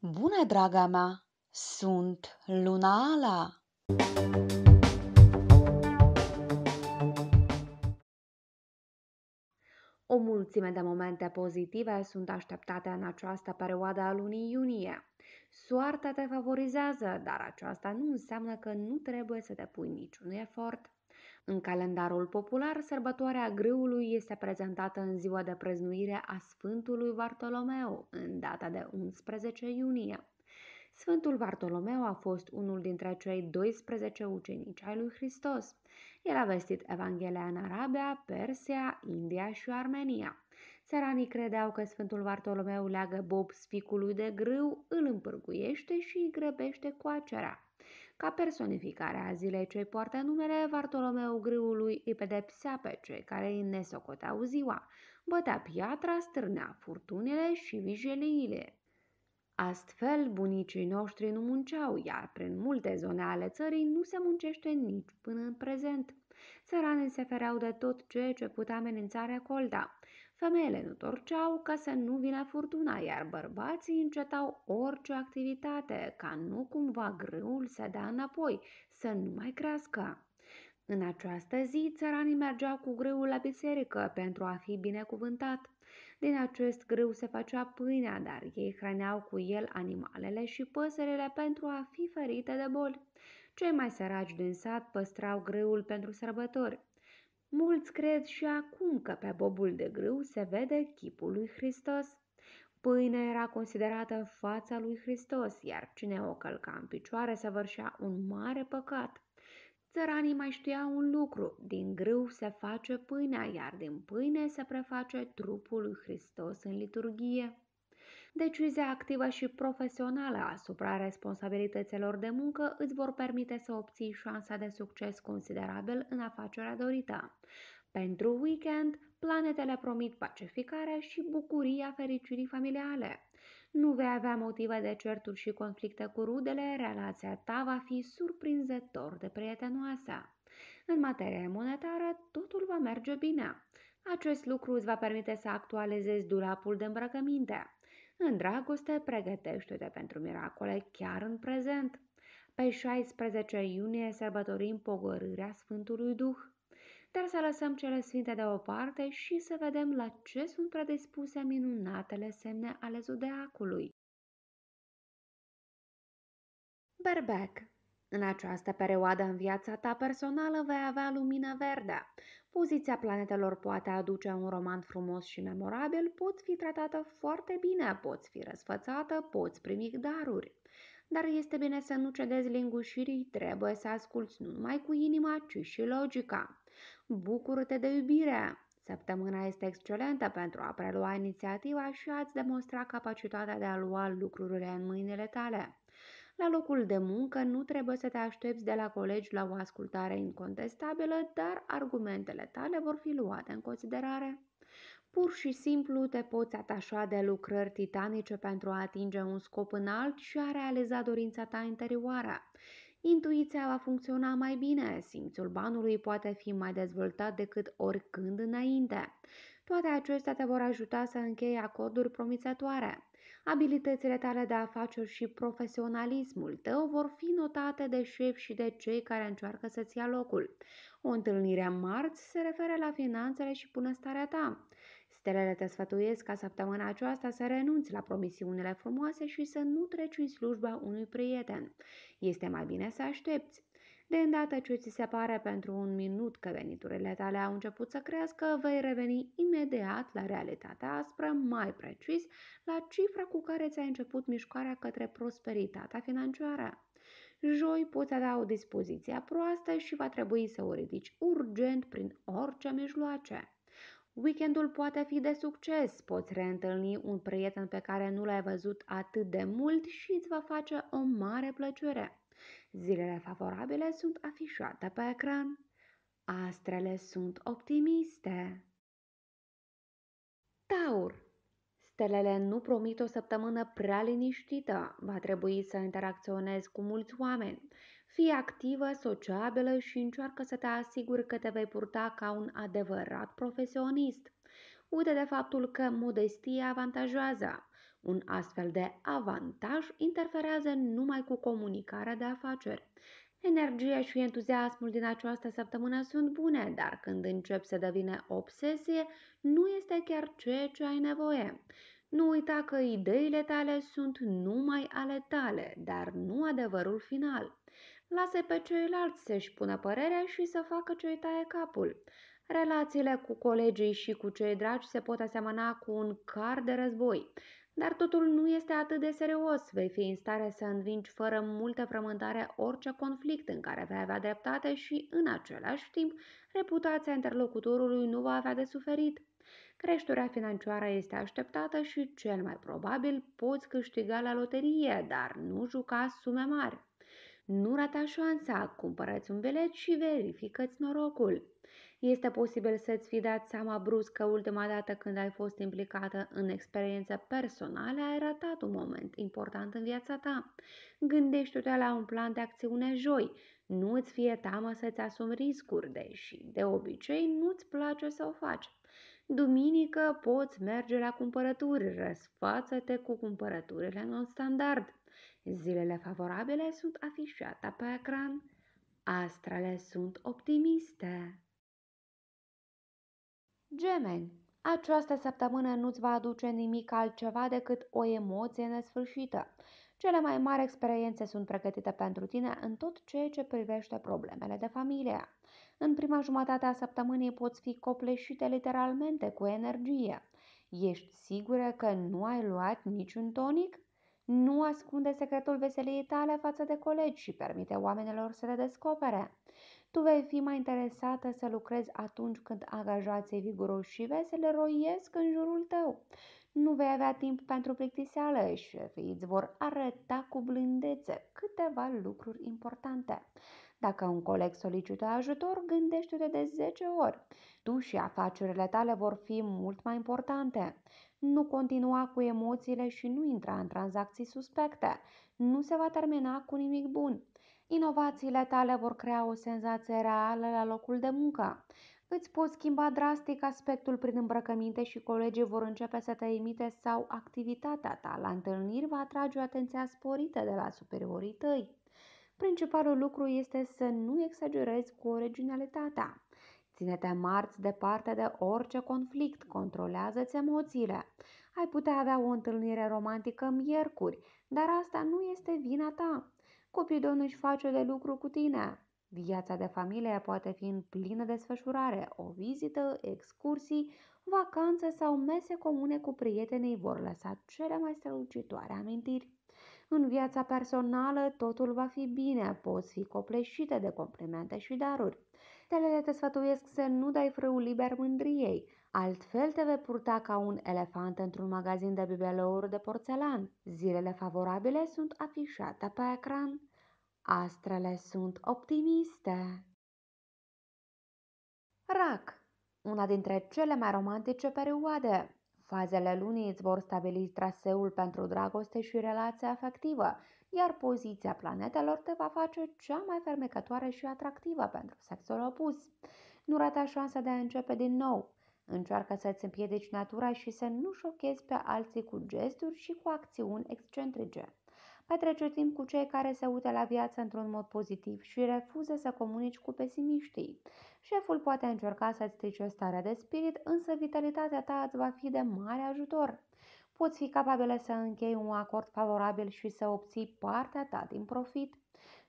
Bună, draga mea! Sunt Luna Ala! O mulțime de momente pozitive sunt așteptate în această perioadă a lunii iunie. Soarta te favorizează, dar aceasta nu înseamnă că nu trebuie să depui niciun efort în calendarul popular, sărbătoarea grâului este prezentată în ziua de prăznuire a Sfântului Bartolomeu, în data de 11 iunie. Sfântul Bartolomeu a fost unul dintre cei 12 ucenici ai lui Hristos. El a vestit Evanghelia în Arabia, Persia, India și Armenia. Țăranii credeau că Sfântul Bartolomeu leagă bob spicului de grâu, îl împârguiește și îi grăbește cu acerea. Ca personificare a zilei ce poartă numele, Bartolomeu Grâului îi pedepsea pe cei care îi nesocoteau ziua, bătea piatra, strânea furtunile și vijeliile. Astfel, bunicii noștri nu munceau, iar prin multe zone ale țării nu se muncește nici până în prezent. Țăranii se fereau de tot ceea ce putea amenința recolta. Femeile nu torceau ca să nu vină furtuna, iar bărbații încetau orice activitate, ca nu cumva grâul să dea înapoi, să nu mai crească. În această zi, țăranii mergeau cu grâul la biserică pentru a fi binecuvântat. Din acest grâu se făcea pâinea, dar ei hrăneau cu el animalele și păsările pentru a fi ferite de boli. Cei mai săraci din sat păstrau grâul pentru sărbători. Mulți cred și acum că pe bobul de grâu se vede chipul lui Hristos. Pâinea era considerată fața lui Hristos, iar cine o călca în picioare săvârșea un mare păcat. Țăranii mai știau un lucru, din grâu se face pâinea, iar din pâine se preface trupul lui Hristos în liturghie. Decizia activă și profesională asupra responsabilităților de muncă îți vor permite să obții șansa de succes considerabil în afacerea dorită. Pentru weekend, planetele promit pacificarea și bucuria fericirii familiale. Nu vei avea motive de certuri și conflicte cu rudele, relația ta va fi surprinzător de prietenoasă. În materie monetară, totul va merge bine. Acest lucru îți va permite să actualizezi dulapul de îmbrăcăminte. În dragoste, pregătește-te pentru miracole chiar în prezent. Pe 16 iunie sărbătorim pogorârea Sfântului Duh. Dar să lăsăm cele sfinte deoparte și să vedem la ce sunt predispuse minunatele semne ale zodiacului. Berbec în această perioadă în viața ta personală vei avea lumină verde. Poziția planetelor poate aduce un roman frumos și memorabil, poți fi tratată foarte bine, poți fi răsfățată, poți primi daruri. Dar este bine să nu cedezi lingușirii, trebuie să asculți nu numai cu inima, ci și logica. Bucură-te de iubire! Săptămâna este excelentă pentru a prelua inițiativa și a-ți demonstra capacitatea de a lua lucrurile în mâinile tale. La locul de muncă nu trebuie să te aștepți de la colegi la o ascultare incontestabilă, dar argumentele tale vor fi luate în considerare. Pur și simplu te poți atașa de lucrări titanice pentru a atinge un scop înalt și a realiza dorința ta interioară. Intuiția va funcționa mai bine, simțul banului poate fi mai dezvoltat decât oricând înainte. Toate acestea te vor ajuta să închei acorduri promițătoare. Abilitățile tale de afaceri și profesionalismul tău vor fi notate de șef și de cei care încearcă să-ți ia locul. O întâlnire în marți se referă la finanțele și bunăstarea ta. Stelele te sfătuiesc ca săptămâna aceasta să renunți la promisiunile frumoase și să nu treci în slujba unui prieten. Este mai bine să aștepți. De îndată ce ți se pare pentru un minut că veniturile tale au început să crească, vei reveni imediat la realitatea aspră, mai precis, la cifra cu care ți-ai început mișcarea către prosperitatea financiară. Joi poți avea o dispoziție proastă și va trebui să o ridici urgent prin orice mijloace. Weekendul poate fi de succes, poți reîntâlni un prieten pe care nu l-ai văzut atât de mult și îți va face o mare plăcere. Zilele favorabile sunt afișate pe ecran. Astrele sunt optimiste. Taur Stelele nu promit o săptămână prea liniștită. Va trebui să interacționezi cu mulți oameni. Fii activă, sociabilă și încearcă să te asiguri că te vei purta ca un adevărat profesionist. Uite de faptul că modestia avantajează. Un astfel de avantaj interferează numai cu comunicarea de afaceri. Energia și entuziasmul din această săptămână sunt bune, dar când încep să devine obsesie, nu este chiar ceea ce ai nevoie. Nu uita că ideile tale sunt numai ale tale, dar nu adevărul final. Lasă pe ceilalți să-și pună părerea și să facă ce-i taie capul. Relațiile cu colegii și cu cei dragi se pot asemăna cu un car de război. Dar totul nu este atât de serios, vei fi în stare să învingi fără multă frământare orice conflict în care vei avea dreptate și, în același timp, reputația interlocutorului nu va avea de suferit. Creșterea financiară este așteptată și, cel mai probabil, poți câștiga la loterie, dar nu juca sume mari. Nu rata șansa, cumpărați un bilet și verificați norocul. Este posibil să-ți fi dat seama brusc că ultima dată când ai fost implicată în experiență personală, ai ratat un moment important în viața ta. Gândește-te la un plan de acțiune joi. Nu îți fie teamă să-ți asumi riscuri, deși de obicei nu-ți place să o faci. Duminică poți merge la cumpărături, răsfață-te cu cumpărăturile non-standard. Zilele favorabile sunt afișate pe ecran. Astrele sunt optimiste. Gemeni, această săptămână nu-ți va aduce nimic altceva decât o emoție nesfârșită. Cele mai mari experiențe sunt pregătite pentru tine în tot ceea ce privește problemele de familie. În prima jumătate a săptămânii poți fi copleșite literalmente cu energie. Ești sigură că nu ai luat niciun tonic? Nu ascunde secretul veseliei tale față de colegi și permite oamenilor să le descopere. Tu vei fi mai interesată să lucrezi atunci când angajații viguroși și vesele roiesc în jurul tău. Nu vei avea timp pentru plictiseală și șefii îți vor arăta cu blândețe câteva lucruri importante. Dacă un coleg solicită ajutor, gândește-te de 10 ori. Tu și afacerile tale vor fi mult mai importante. Nu continua cu emoțiile și nu intra în tranzacții suspecte. Nu se va termina cu nimic bun. Inovațiile tale vor crea o senzație reală la locul de muncă. Îți poți schimba drastic aspectul prin îmbrăcăminte și colegii vor începe să te imite sau activitatea ta la întâlniri va atrage o atenție sporită de la superiorii tăi. Principalul lucru este să nu exagerezi cu originalitatea. Ține-te marți departe de orice conflict, controlează-ți emoțiile. Ai putea avea o întâlnire romantică miercuri, dar asta nu este vina ta. Cupidon își face de lucru cu tine. Viața de familie poate fi în plină desfășurare, o vizită, excursii, vacanțe sau mese comune cu prietenii vor lăsa cele mai strălucitoare amintiri. În viața personală totul va fi bine, poți fi copleșită de complimente și daruri. Telele te sfătuiesc să nu dai frâul liber mândriei, altfel te vei purta ca un elefant într-un magazin de bibelouri de porțelan. Zilele favorabile sunt afișate pe ecran. Astrele sunt optimiste. Rac Una dintre cele mai romantice perioade. Fazele lunii îți vor stabili traseul pentru dragoste și relația afectivă, iar poziția planetelor te va face cea mai fermecătoare și atractivă pentru sexul opus. Nu rata șansa de a începe din nou. Încearcă să-ți împiedici natura și să nu șochezi pe alții cu gesturi și cu acțiuni excentrice. Petrece timp cu cei care se uită la viață într-un mod pozitiv și refuză să comunici cu pesimiștii. Șeful poate încerca să-ți strice starea de spirit, însă vitalitatea ta îți va fi de mare ajutor. Poți fi capabilă să închei un acord favorabil și să obții partea ta din profit.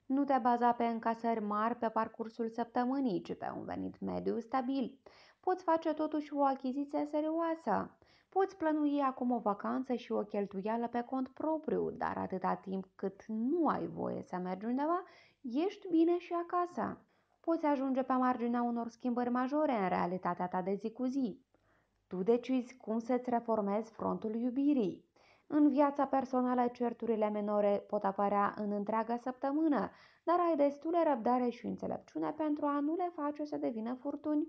Nu te baza pe încasări mari pe parcursul săptămânii, ci pe un venit mediu stabil. Poți face totuși o achiziție serioasă. Poți plănui acum o vacanță și o cheltuială pe cont propriu, dar atâta timp cât nu ai voie să mergi undeva, ești bine și acasă. Poți ajunge pe marginea unor schimbări majore în realitatea ta de zi cu zi. Tu decizi cum să-ți reformezi frontul iubirii. În viața personală, certurile minore pot apărea în întreaga săptămână, dar ai destule răbdare și înțelepciune pentru a nu le face să devină furtuni.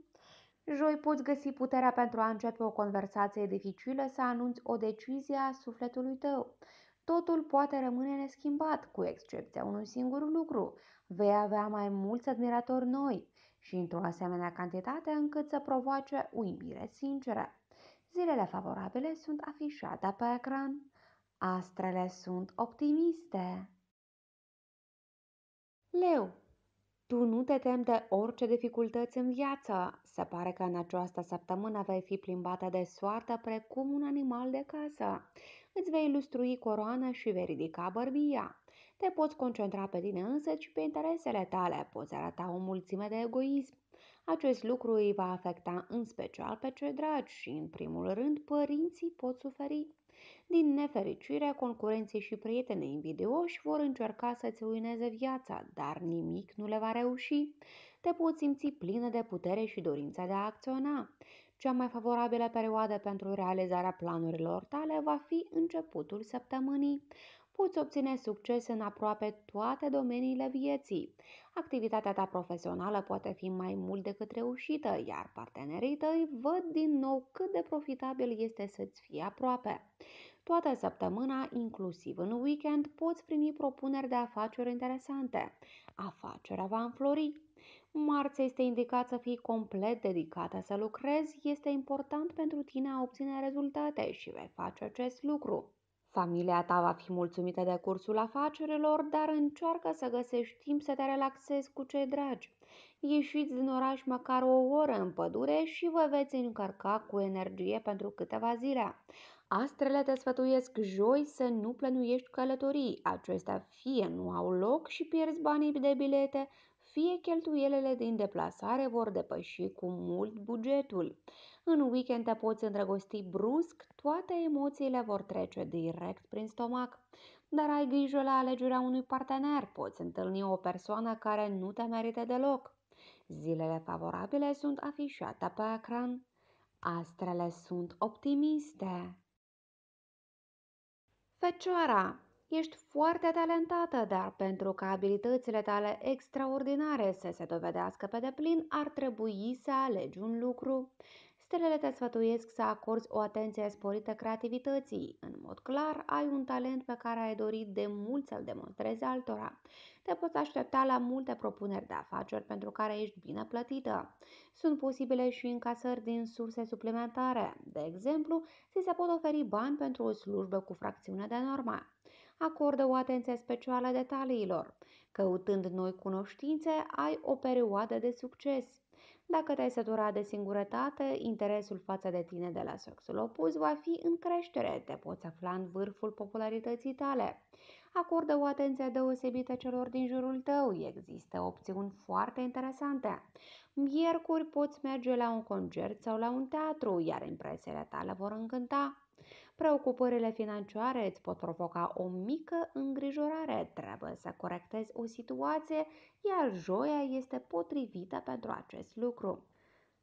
Joi poți găsi puterea pentru a începe o conversație dificilă, să anunți o decizie a sufletului tău. Totul poate rămâne neschimbat, cu excepția unui singur lucru. Vei avea mai mulți admiratori noi și într-o asemenea cantitate încât să provoace uimire sinceră. Zilele favorabile sunt afișate pe ecran. Astrele sunt optimiste. Leu tu nu te temi de orice dificultăți în viață. Se pare că în această săptămână vei fi plimbată de soartă precum un animal de casă. Îți vei ilustrui coroana și vei ridica bărbia. Te poți concentra pe tine însă și pe interesele tale, poți arăta o mulțime de egoism. Acest lucru îi va afecta în special pe cei dragi și, în primul rând, părinții pot suferi. Din nefericire, concurenții și prietenii invidioși vor încerca să-ți ruineze viața, dar nimic nu le va reuși. Te poți simți plină de putere și dorința de a acționa. Cea mai favorabilă perioadă pentru realizarea planurilor tale va fi începutul săptămânii poți obține succes în aproape toate domeniile vieții. Activitatea ta profesională poate fi mai mult decât reușită, iar partenerii tăi văd din nou cât de profitabil este să-ți fie aproape. Toată săptămâna, inclusiv în weekend, poți primi propuneri de afaceri interesante. Afacerea va înflori. Marți este indicat să fii complet dedicată să lucrezi. Este important pentru tine a obține rezultate și vei face acest lucru. Familia ta va fi mulțumită de cursul afacerilor, dar încearcă să găsești timp să te relaxezi cu cei dragi. Ieșiți din oraș măcar o oră în pădure și vă veți încărca cu energie pentru câteva zile. Astrele te sfătuiesc joi să nu plănuiești călătorii, acestea fie nu au loc și pierzi banii de bilete, fie cheltuielele din deplasare vor depăși cu mult bugetul. În weekend te poți îndrăgosti brusc, toate emoțiile vor trece direct prin stomac. Dar ai grijă la alegerea unui partener, poți întâlni o persoană care nu te merită deloc. Zilele favorabile sunt afișate pe ecran. Astrele sunt optimiste. Fecioara Ești foarte talentată, dar pentru ca abilitățile tale extraordinare să se dovedească pe deplin, ar trebui să alegi un lucru. Stelele te sfătuiesc să acorzi o atenție sporită creativității. În mod clar, ai un talent pe care ai dorit de mult să-l demonstrezi altora. Te poți aștepta la multe propuneri de afaceri pentru care ești bine plătită. Sunt posibile și încasări din surse suplimentare. De exemplu, ți se pot oferi bani pentru o slujbă cu fracțiune de norma acordă o atenție specială detaliilor. Căutând noi cunoștințe, ai o perioadă de succes. Dacă te-ai săturat de singurătate, interesul față de tine de la sexul opus va fi în creștere, te poți afla în vârful popularității tale. Acordă o atenție deosebită celor din jurul tău, există opțiuni foarte interesante. Miercuri poți merge la un concert sau la un teatru, iar impresiile tale vor încânta. Preocupările financiare îți pot provoca o mică îngrijorare, trebuie să corectezi o situație, iar joia este potrivită pentru acest lucru.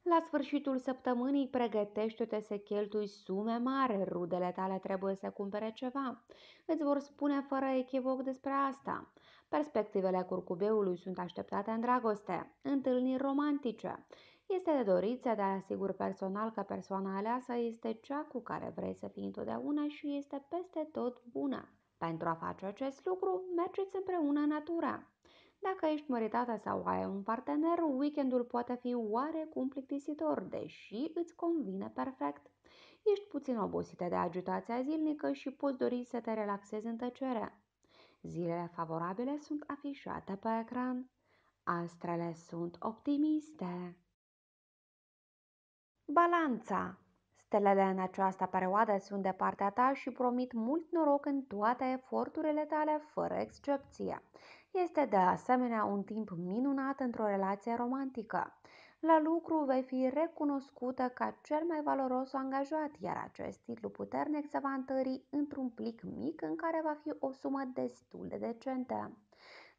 La sfârșitul săptămânii pregătește-te să cheltui sume mari, rudele tale trebuie să cumpere ceva. Îți vor spune fără echivoc despre asta. Perspectivele curcubeului sunt așteptate în dragoste, întâlniri romantice. Este de dorit să te asiguri personal că persoana aleasă este cea cu care vrei să fii întotdeauna și este peste tot bună. Pentru a face acest lucru, mergeți împreună în natura. Dacă ești măritată sau ai un partener, weekendul poate fi oarecum plictisitor, deși îți convine perfect. Ești puțin obosită de agitația zilnică și poți dori să te relaxezi în tăcere. Zilele favorabile sunt afișate pe ecran. Astrele sunt optimiste. Balanța Stelele în această perioadă sunt de partea ta și promit mult noroc în toate eforturile tale, fără excepție. Este de asemenea un timp minunat într-o relație romantică. La lucru vei fi recunoscută ca cel mai valoros angajat, iar acest titlu puternic se va întări într-un plic mic în care va fi o sumă destul de decentă.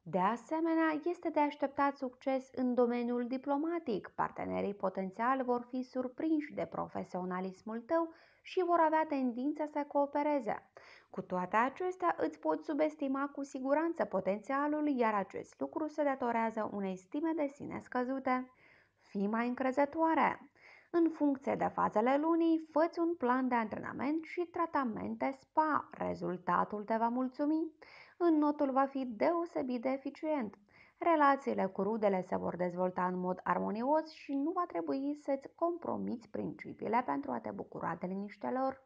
De asemenea, este de așteptat succes în domeniul diplomatic. Partenerii potențiali vor fi surprinși de profesionalismul tău și vor avea tendința să coopereze. Cu toate acestea, îți poți subestima cu siguranță potențialul, iar acest lucru se datorează unei stime de sine scăzute. Fii mai încrezătoare! În funcție de fazele lunii, făți un plan de antrenament și tratamente SPA. Rezultatul te va mulțumi. În notul va fi deosebit de eficient. Relațiile cu rudele se vor dezvolta în mod armonios și nu va trebui să-ți compromiți principiile pentru a te bucura de liniștea lor.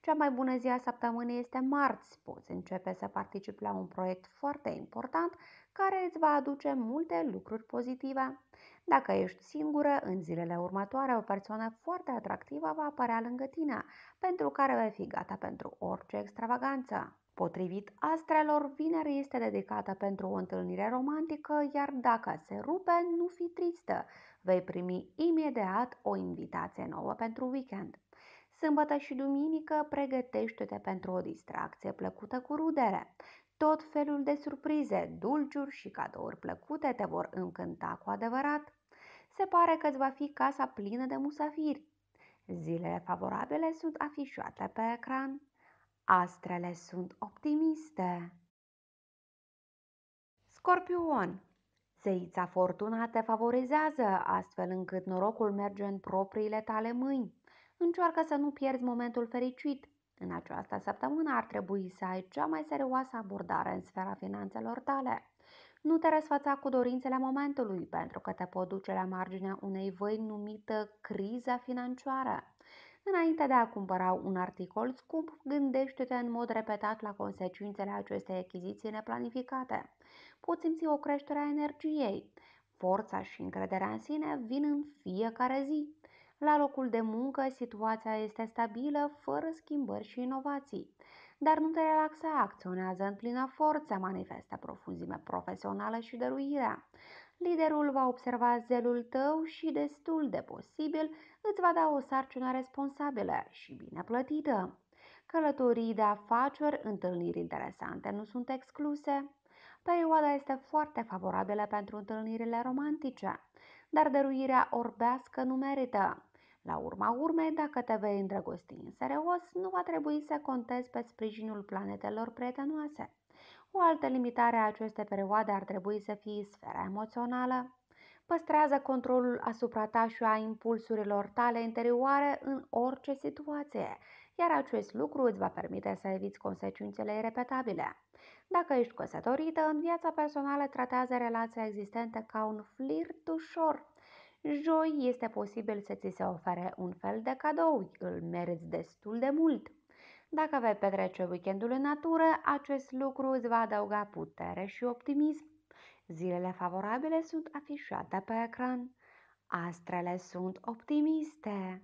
Cea mai bună zi a săptămânii este marți. Poți începe să participi la un proiect foarte important care îți va aduce multe lucruri pozitive. Dacă ești singură, în zilele următoare o persoană foarte atractivă va apărea lângă tine, pentru care vei fi gata pentru orice extravaganță. Potrivit astrelor, vineri este dedicată pentru o întâlnire romantică, iar dacă se rupe, nu fi tristă. Vei primi imediat o invitație nouă pentru weekend. Sâmbătă și duminică pregătește-te pentru o distracție plăcută cu rudele. Tot felul de surprize, dulciuri și cadouri plăcute te vor încânta cu adevărat. Se pare că îți va fi casa plină de musafiri. Zilele favorabile sunt afișate pe ecran. Astrele sunt optimiste. Scorpion. Zeița Fortuna te favorizează, astfel încât norocul merge în propriile tale mâini. Încearcă să nu pierzi momentul fericit. În această săptămână ar trebui să ai cea mai serioasă abordare în sfera finanțelor tale. Nu te răsfăța cu dorințele momentului, pentru că te pot duce la marginea unei văi numită criza financiară. Înainte de a cumpăra un articol scump, gândește-te în mod repetat la consecințele acestei achiziții neplanificate. Poți simți o creștere a energiei. Forța și încrederea în sine vin în fiecare zi. La locul de muncă, situația este stabilă, fără schimbări și inovații. Dar nu te relaxa, acționează în plină forță, manifestă profunzime profesională și dăruirea. Liderul va observa zelul tău și, destul de posibil, îți va da o sarcină responsabilă și bine plătită. Călătorii de afaceri, întâlniri interesante nu sunt excluse. Perioada este foarte favorabilă pentru întâlnirile romantice, dar dăruirea orbească nu merită. La urma urmei, dacă te vei îndrăgosti în serios, nu va trebui să contezi pe sprijinul planetelor prietenoase. O altă limitare a acestei perioade ar trebui să fie sfera emoțională. Păstrează controlul asupra ta și a impulsurilor tale interioare în orice situație, iar acest lucru îți va permite să eviți consecințele irepetabile. Dacă ești căsătorită, în viața personală tratează relația existentă ca un flirt ușor. Joi este posibil să ți se ofere un fel de cadou, îl meriți destul de mult. Dacă vei petrece weekendul în natură, acest lucru îți va adăuga putere și optimism. Zilele favorabile sunt afișate pe ecran. Astrele sunt optimiste.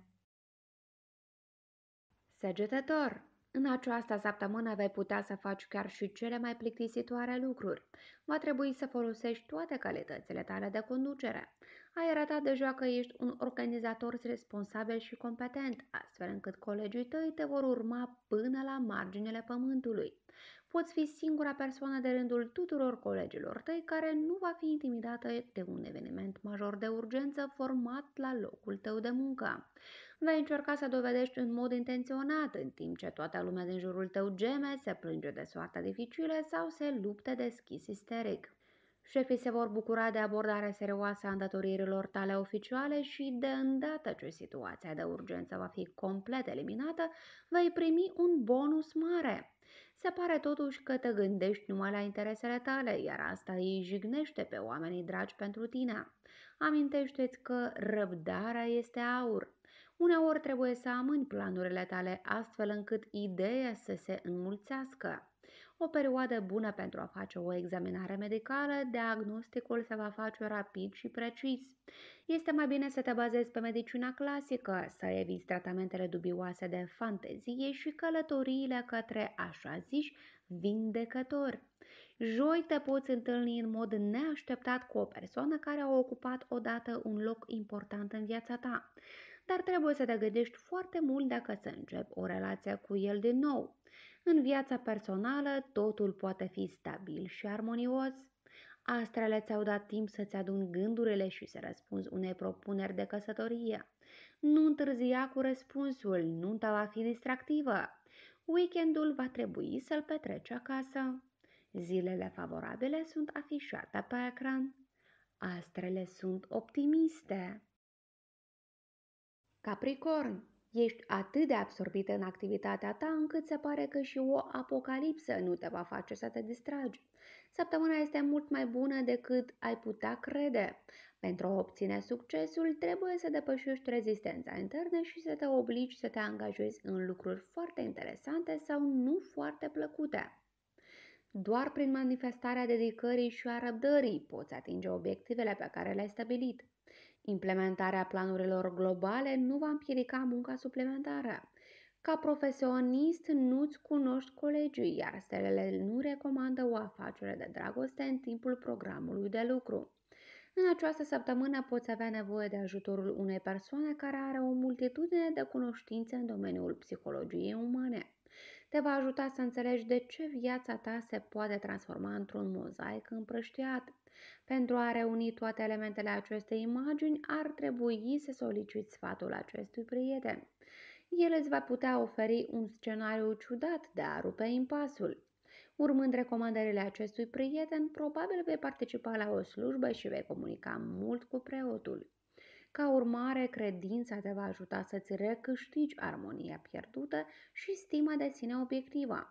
Săgetător, În această săptămână vei putea să faci chiar și cele mai plictisitoare lucruri. Va trebui să folosești toate calitățile tale de conducere. Ai arătat deja că ești un organizator responsabil și competent, astfel încât colegii tăi te vor urma până la marginile pământului. Poți fi singura persoană de rândul tuturor colegilor tăi care nu va fi intimidată de un eveniment major de urgență format la locul tău de muncă. Vei încerca să dovedești în mod intenționat, în timp ce toată lumea din jurul tău geme, se plânge de soarta dificilă sau se lupte deschis isteric. Șefii se vor bucura de abordarea serioasă a îndatoririlor tale oficiale și de îndată ce situația de urgență va fi complet eliminată, vei primi un bonus mare. Se pare totuși că te gândești numai la interesele tale, iar asta îi jignește pe oamenii dragi pentru tine. Amintește-ți că răbdarea este aur. Uneori trebuie să amâni planurile tale astfel încât ideea să se înmulțească o perioadă bună pentru a face o examinare medicală, diagnosticul se va face rapid și precis. Este mai bine să te bazezi pe medicina clasică, să eviți tratamentele dubioase de fantezie și călătoriile către așa ziși vindecători. Joi te poți întâlni în mod neașteptat cu o persoană care a ocupat odată un loc important în viața ta, dar trebuie să te gândești foarte mult dacă să începi o relație cu el din nou. În viața personală totul poate fi stabil și armonios. Astrele ți-au dat timp să-ți adun gândurile și să răspunzi unei propuneri de căsătorie. Nu întârzia cu răspunsul, nunta va fi distractivă. Weekendul va trebui să-l petreci acasă. Zilele favorabile sunt afișate pe ecran. Astrele sunt optimiste. Capricorn Ești atât de absorbită în activitatea ta încât se pare că și o apocalipsă nu te va face să te distragi. Săptămâna este mult mai bună decât ai putea crede. Pentru a obține succesul, trebuie să depășești rezistența internă și să te obligi să te angajezi în lucruri foarte interesante sau nu foarte plăcute. Doar prin manifestarea dedicării și a răbdării poți atinge obiectivele pe care le-ai stabilit. Implementarea planurilor globale nu va împiedica munca suplimentară. Ca profesionist nu-ți cunoști colegii, iar stelele nu recomandă o afacere de dragoste în timpul programului de lucru. În această săptămână poți avea nevoie de ajutorul unei persoane care are o multitudine de cunoștințe în domeniul psihologiei umane te va ajuta să înțelegi de ce viața ta se poate transforma într-un mozaic împrăștiat. Pentru a reuni toate elementele acestei imagini, ar trebui să soliciți sfatul acestui prieten. El îți va putea oferi un scenariu ciudat de a rupe impasul. Urmând recomandările acestui prieten, probabil vei participa la o slujbă și vei comunica mult cu preotul. Ca urmare, credința te va ajuta să-ți recâștigi armonia pierdută și stima de sine obiectivă.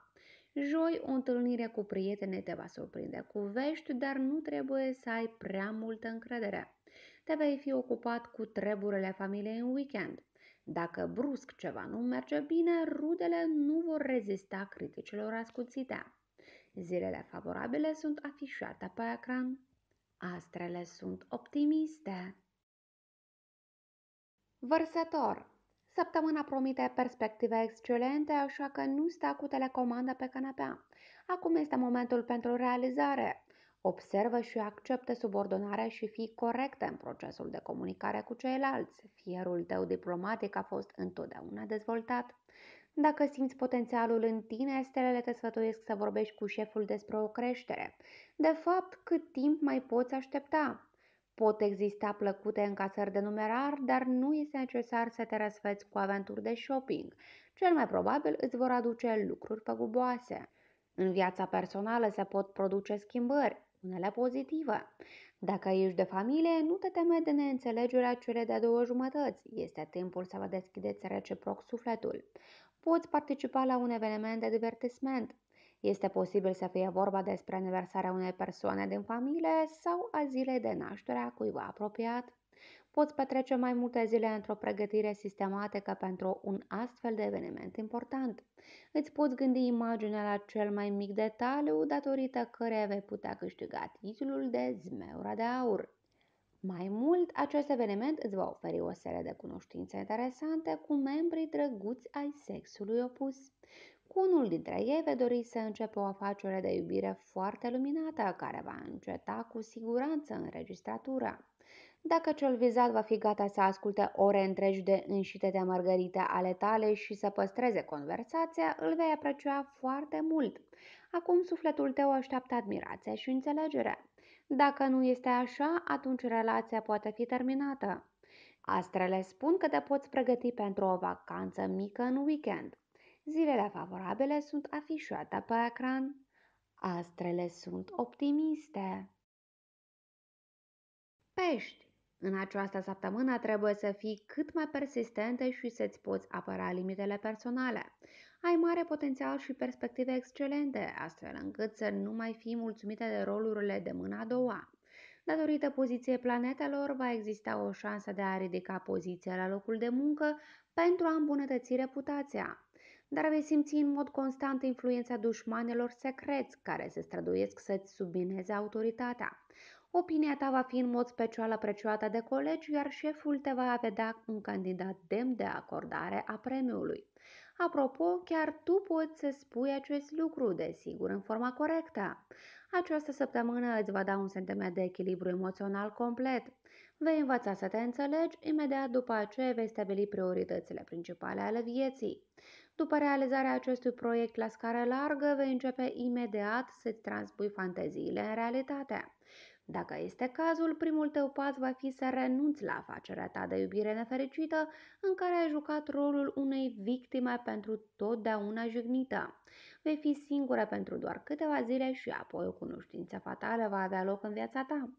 Joi, o întâlnire cu prietene te va surprinde cu vești, dar nu trebuie să ai prea multă încredere. Te vei fi ocupat cu treburile familiei în weekend. Dacă brusc ceva nu merge bine, rudele nu vor rezista criticilor ascuțite. Zilele favorabile sunt afișate pe ecran. Astrele sunt optimiste. Vărsător Săptămâna promite perspective excelente, așa că nu sta cu telecomanda pe canapea. Acum este momentul pentru realizare. Observă și acceptă subordonarea și fii corectă în procesul de comunicare cu ceilalți. Fierul tău diplomatic a fost întotdeauna dezvoltat. Dacă simți potențialul în tine, stelele te sfătuiesc să vorbești cu șeful despre o creștere. De fapt, cât timp mai poți aștepta? Pot exista plăcute încasări de numerar, dar nu este necesar să te răsfeți cu aventuri de shopping. Cel mai probabil îți vor aduce lucruri păguboase. În viața personală se pot produce schimbări, unele pozitive. Dacă ești de familie, nu te teme de neînțelegerea cele de-a jumătăți. Este timpul să vă deschideți reciproc sufletul. Poți participa la un eveniment de divertisment. Este posibil să fie vorba despre aniversarea unei persoane din familie sau a zilei de naștere a cuiva apropiat. Poți petrece mai multe zile într-o pregătire sistematică pentru un astfel de eveniment important. Îți poți gândi imaginea la cel mai mic detaliu, datorită căreia vei putea câștiga titlul de Zmeura de Aur. Mai mult, acest eveniment îți va oferi o serie de cunoștințe interesante cu membrii drăguți ai sexului opus. Cu unul dintre ei vei dori să începe o afacere de iubire foarte luminată, care va înceta cu siguranță înregistratura. Dacă cel vizat va fi gata să asculte ore întregi de înșite de margarite ale tale și să păstreze conversația, îl vei aprecia foarte mult. Acum sufletul tău așteaptă admirația și înțelegerea. Dacă nu este așa, atunci relația poate fi terminată. Astrele spun că te poți pregăti pentru o vacanță mică în weekend. Zilele favorabile sunt afișate pe ecran. Astrele sunt optimiste. Pești! În această săptămână trebuie să fii cât mai persistentă și să-ți poți apăra limitele personale. Ai mare potențial și perspective excelente, astfel încât să nu mai fii mulțumită de rolurile de mâna a doua. Datorită poziției planetelor, va exista o șansă de a ridica poziția la locul de muncă pentru a îmbunătăți reputația dar vei simți în mod constant influența dușmanelor secreți care se străduiesc să-ți submineze autoritatea. Opinia ta va fi în mod special apreciată de colegi, iar șeful te va vedea un candidat demn de acordare a premiului. Apropo, chiar tu poți să spui acest lucru, desigur, în forma corectă. Această săptămână îți va da un sentiment de echilibru emoțional complet. Vei învăța să te înțelegi, imediat după aceea vei stabili prioritățile principale ale vieții. După realizarea acestui proiect la scară largă, vei începe imediat să-ți transpui fanteziile în realitate. Dacă este cazul, primul tău pas va fi să renunți la afacerea ta de iubire nefericită în care ai jucat rolul unei victime pentru totdeauna jignită. Vei fi singură pentru doar câteva zile și apoi o cunoștință fatală va avea loc în viața ta.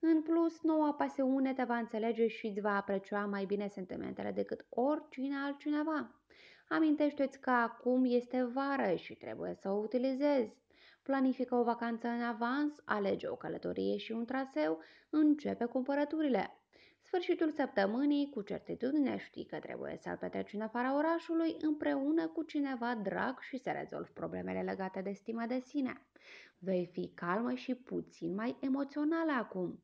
În plus, noua pasiune te va înțelege și îți va aprecia mai bine sentimentele decât oricine altcineva. Amintește-ți că acum este vară și trebuie să o utilizezi. Planifică o vacanță în avans, alege o călătorie și un traseu, începe cumpărăturile. Sfârșitul săptămânii, cu certitudine știi că trebuie să-l petreci în afara orașului împreună cu cineva drag și să rezolvi problemele legate de stima de sine. Vei fi calmă și puțin mai emoțională acum.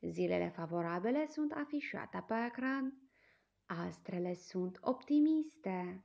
Zilele favorabile sunt afișate pe ecran. Astrele sunt optimiste.